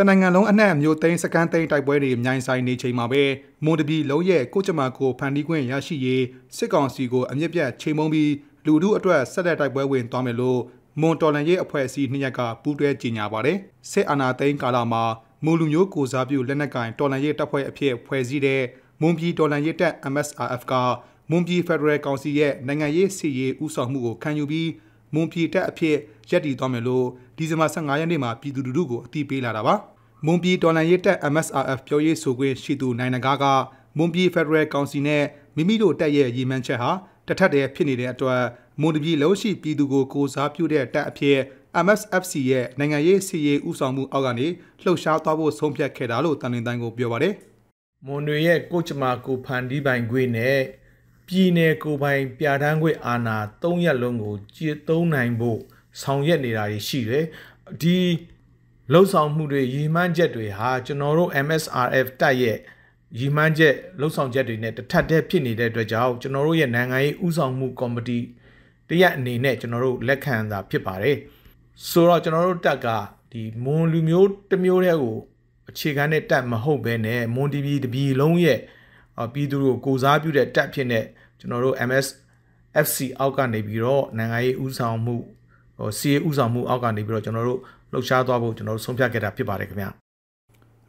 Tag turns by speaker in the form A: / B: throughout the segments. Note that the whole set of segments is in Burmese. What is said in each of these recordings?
A: တနိုင်ငံလုံးအနှံ့အမျိုးသိန်းစကန်သိန်းတိုက်ပွဲတွေမြိုင်ဆိုင်နေချိန်မှာပဲမွန်တပြည်လုံးရဲ့ကိုကြမာကိုဖန်တီးခွင့်ရရှိရေးစစ်ကောင်စီကိုအမြင့်ပြတ်ချိန်မုံပြီးလူထုအတွက်ဆက်လက်တိုက်ပွဲဝင်သွားမယ်လို့မွန်တော်လန်ရေးအဖွဲ့အစည်းနှစ်ရက်ကပူးတွဲကြေညာပါတယ်စစ်အာဏာသိမ်းကာလမှာမွန်လူမျိုးကိုစားပြုလက်နက်ကင်တော်လန်ရေးတပ်ဖွဲ့အဖြစ်ဖွဲ့စည်းတဲ့မွန်ပြည်တော်လန်ရေးတပ် MSRF ကမွန်ပြည်ဖက်ဒရယ်ကောင်စီရဲ့နိုင်ငံရေးစီရေးဦးဆောင်မှုကိုခံယူပြီးမွန်ပြည်တပ်အဖြစ်ရပ်တည်သွားမယ်လို့ဒီဇင်ဘာ15ရက်နေ့မှာပြည်သူလူထုကိုအသိပေးလာတာပါမွန်ပြည်တော်လှန်ရေးတပ် MSRF ပြောရေးဆိုခွင့်ရှိသူနိုင်နဂါကမွန်ပြည်ဖက်ဒရယ်ကောင်စီနဲ့မိမိတို့တပ်ရဲ့ရည်မှန်းချက်ဟာတထက်တည်းဖြစ်နေတဲ့အတွက်မွန်တပြည်လုံးရှိပြည်သူကိုကိုစားပြုတဲ့တပ်အဖြစ် MSFC ရဲ့နိုင်ငံရေးစီရေးဥဆောင်မှုအောက်ကနေလှုပ်ရှားသွားဖို့ဆုံးဖြတ်ခဲ့တာလို့တန်လင်းတိုင်းကိုပြောပါတယ်။မွန်တွေရဲ့ကိုချမာကိ
B: ုဖန်တီးပိုင်ခွေနဲ့ပြည်နယ်ကိုယ်ပိုင် ပြဋ္ဌာန်းခွင့်အာဏာ၃ရက်လုံးကိုကျင့်သုံးနိုင်ဖို့ဆောင်ရွက်နေတာတွေရှိတယ်။ဒီလှုပ်ဆောင်မှုတွေရည်မှန်းချက်တွေဟာကျွန်တော်တို့ MSRF တိုက်ရဲ့ရည်မှန်းချက်လှုပ်ဆောင်ချက်တွေနဲ့တထပ်တည်းဖြစ်နေတဲ့အတွက်ကြောင့်ကျွန်တော်တို့ရဲ့နိုင်ငံရေးဥဆောင်မှုကော်မတီတရက်အနေနဲ့ကျွန်တော်တို့လက်ခံတာဖြစ်ပါတယ်။ဆိုတော့ကျွန်တော်တို့တက်ကဒီမွန်လူမျိုးတစ်မျိုးတည်းကို အခြေခံတဲ့တက်မဟုတ်ဘဲနဲ့မွန်တီဗီတပီလုံးရဲ့ပြည်သူတို့ကိုစားပြုတဲ့တပ်ဖြစ်တဲ့ကျွန်တော်တို့ MSFC အောက်ကနေပြီးတော့နိုင်ငံရေးဦးဆောင်မှုဟို CA ဦးဆောင်မှုအောက်ကနေပြီးတော့ကျွန်တော်တို့လှုပ်ရှားသွားဖို့ကျွန်တော်တို့ဆုံးဖြတ်ခဲ့တာဖ
A: ြစ်ပါတယ်ခင်ဗျာ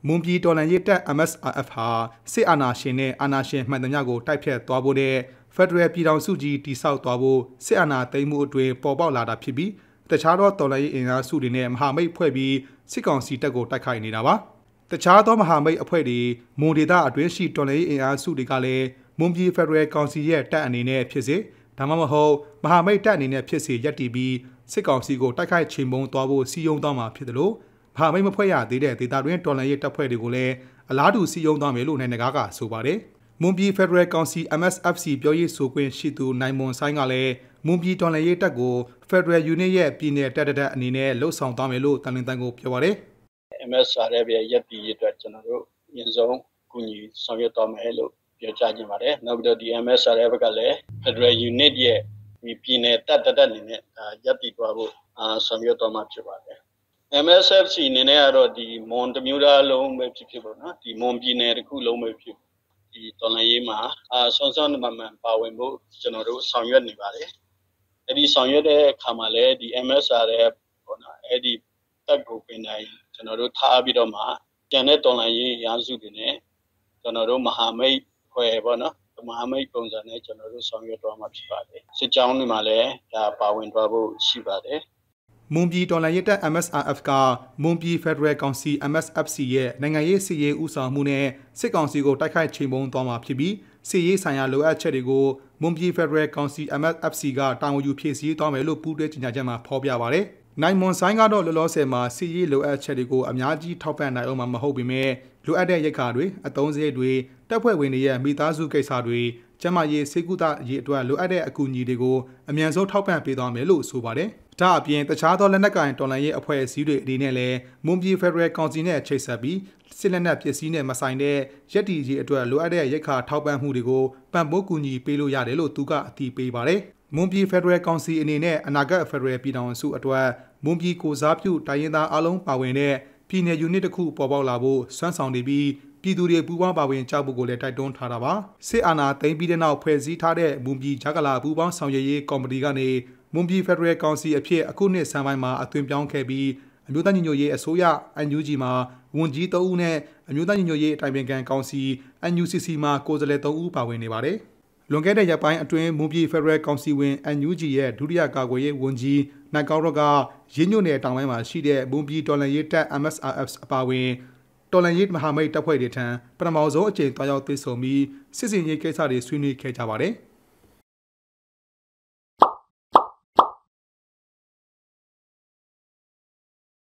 A: မွန်ပြည်တော်လှန်ရေးတပ် MSRF ဟာစစ်အာဏာရှင်နဲ့အာဏာရှင်မှန်သမျှကိုတိုက်ဖြတ်သွားဖို့နဲ့ဖက်ဒရယ်ပြည်ထောင်စုကြီးတိဆောက်သွားဖို့စစ်အာဏာသိမ်းမှုအတွင်ပေါ်ပေါက်လာတာဖြစ်ပြီးတခြားသောတော်လှန်ရေးအင်အားစုတွေနဲ့မဟာမိတ်ဖွဲ့ပြီးစစ်ကောင်စီတပ်ကိုတိုက်ခိုက်နေတာပါ။တခြားသောမဟာမိတ်အဖွဲ့တွေမွန်ဒေသအတွင်းရှိတော်လှန်ရေးအင်အားစုတွေကလည်းမွန်ပြည်ဖက်ဒရယ်ကောင်စီရဲ့တပ်အနေနဲ့ဖြစ်စေဒါမှမဟုတ်မဟာမိတ်တပ်အနေနဲ့ဖြစ်စေရပ်တည်ပြီးစစ်ကောင်စီကိုတိုက်ခိုက်ချိန်ပုံသွားဖို့စီယုံသွားမှာဖြစ်တယ်လို့မဟာမိတ်မဖွဲ့ရသေးတဲ့ဒေသတွင်းတော်လှန်ရေးတပ်ဖွဲ့တွေကိုလည်းအလားတူစီယုံသွားမယ်လို့နိုင်ငံကဆိုပါတယ်မွန်ပြည်ဖက်ဒရယ်ကောင်စီ MSFC ပြောရေးဆိုခွင့်ရှိသူနိုင်မွန်ဆိုင်ကလည်းမွန်ပြည်တော်လှန်ရေးတပ်ကိုဖက်ဒရယ်ယူနစ်ရဲ့ပြည်내တပ်တဒတ်အနေနဲ့လှုပ်ဆောင်သွားမယ်လို့တန်လင်းတန်းကိုပြောပါတယ်။
C: MSRF ရဲ့ရပ်တည်ရေးအတွက်ကျွန်တော်တို့အရင်ဆုံးကူညီဆောင်ရွက်တော်မယ်လို့ပြောကြားခြင်းပါတယ်နောက်ပြီးတော့ဒီ MSRF ကလည်း Federal Unit ရဲ့ဒီပြည်နယ်တက်တက်တက်အနေနဲ့ရပ်တည်သွားဖို့ဆောင်ရွက်တော်မှာဖြစ်ပါတယ် MSFC အနေနဲ့ကတော့ဒီမွန်တမျိုးသားလုံးပဲဖြစ်ဖြစ်ပေါ့နော်ဒီမွန်ပြည်နယ်တစ်ခုလုံးပဲဖြစ်ဒီတော်လှန်ရေးမှာအာဆွမ်းဆွမ်းမှန်မှန်ပါဝင်ဖို့ကျွန်တော်တို့ဆောင်ရွက်နေပါတယ်အဲ့ဒီဆောင်ရွက်တဲ့အခါမှာလည်းဒီ MSR တဲ့ပေါ့နော်အဲ့ဒီတက်ကိုပင်တိုင်းကျွန်တော်တို့ထားပြီးတော့မှပြန်တဲ့တော်လှန်ရေးရာစုတွေနဲ့ကျွန်တော်တို့မဟာမိတ်ဖွဲ့ပေါ့နော်မဟာမိတ်ပုံစံနဲ့ကျွန်တော်တို့ဆောင်ရွက်သွားမှာဖြစ်ပါတယ်စစ်ကြောင်းတွေမှာလည်းဒါပါဝင်သွားဖို့ရှိပါတယ်
A: မွန်ပြည်တော်လှန်ရေးတပ် MSRF ကမွန်ပြည် Federal Council MSFC ရဲ့နိုင်ငံရေးစီရေးဥဆောင်မှုနဲ့စစ်ကောင်စီကိုတိုက်ခိုက်ချိန်ပုံသွားမှာဖြစ်ပြီးစီရေးဆိုင်ရာလိုအပ်ချက်တွေကိုမွန်ပြည် Federal Council MSFC ကတာဝန်ယူဖြည့်ဆည်းသွားမယ်လို့ပူးတွဲကြေညာချက်မှာဖော်ပြပါတယ်။နိုင်မွန်ဆိုင်ကတော့လောလောဆယ်မှာစီရီလိုအပ်ချက်တွေကိုအများကြီးထောက်ပံ့နိုင်အောင်မှာမဟုတ်ပေမဲ့လိုအပ်တဲ့ရိက္ခာတွေအသုံးစရိတ်တွေတပ်ဖွဲ့ဝင်တွေရဲ့မိသားစုကိစ္စတွေကျန်းမာရေးစေကုသရေးအတွက်လိုအပ်တဲ့အကူအညီတွေကိုအမြန်ဆုံးထောက်ပံ့ပေးသွားမယ်လို့ဆိုပါတယ်။ဒါအပြင်တခြားသောလက်နက်ကိုင်တော်လှန်ရေးအဖွဲ့အစည်းတွေအနေနဲ့လည်းမွန်ပြည်ဖက်ဒရယ်ကောင်စီနဲ့ချိတ်ဆက်ပြီးစစ်လက်နက်ပစ္စည်းနဲ့မဆိုင်တဲ့ရက်တီရေးအတွက်လိုအပ်တဲ့ရိက္ခာထောက်ပံ့မှုတွေကိုပံ့ပိုးကူညီပေးလို့ရတယ်လို့သူကအတည်ပြုပါတယ်။မွန်ပြည်ဖက်ဒရယ်ကောင်စီအနေနဲ့အနာဂတ်ဖက်ဒရယ်ပြည်ထောင်စုအတွက်မွန်ပြည်ကိုစားပြုတိုင်းရင်းသားအလုံးပါဝင်တဲ့ပြည်နယ်ယူနစ်တစ်ခုပေါ်ပေါက်လာဖို့စွမ်းဆောင်နေပြီးပြည်သူတွေပူးပေါင်းပါဝင်ကြဖို့ကိုလည်းတိုက်တွန်းထားတာပါစစ်အာဏာသိမ်းပြီးတဲ့နောက်ဖွဲ့စည်းထားတဲ့မွန်ပြည်ဂျာကလာပူးပေါင်းဆောင်ရွက်ရေးကော်မတီကနေမွန်ပြည်ဖက်ဒရယ်ကောင်စီအဖြစ်အခုနှစ်ဆန်းပိုင်းမှာအသွင်ပြောင်းခဲ့ပြီးအမျိုးသားညီညွတ်ရေးအစိုးရ NUG မှာဝန်ကြီး၃ဦးနဲ့အမျိုးသားညီညွတ်ရေးအတိုင်ပင်ခံကောင်စီ NUCC မှာကိုယ်စားလှယ်၃ဦးပါဝင်နေပါတယ်။လွန်ခဲ့တဲ့ရက်ပိုင်းအတွင်းမွန်ပြည်ဖက်ဒရယ်ကောင်စီဝင် NUG ရဲ့ဒုတိယကာကွယ်ရေးဝန်ကြီးနိုင်ကောက်ရော့ကရင်းညွန့်နယ်တောင်ပိုင်းမှာရှိတဲ့မွန်ပြည်တော်လှန်ရေးတပ် MSRF အပါအဝင်တော်လှန်ရေးမဟာမိတ်တပ်ဖွဲ့တွေထံပထမဆုံးအကြိမ်တွားရောက်တွေ့ဆုံပြီးစစ်စင်ရေးကိစ္စတွေဆွေးနွေးခဲ့ကြပါတယ်။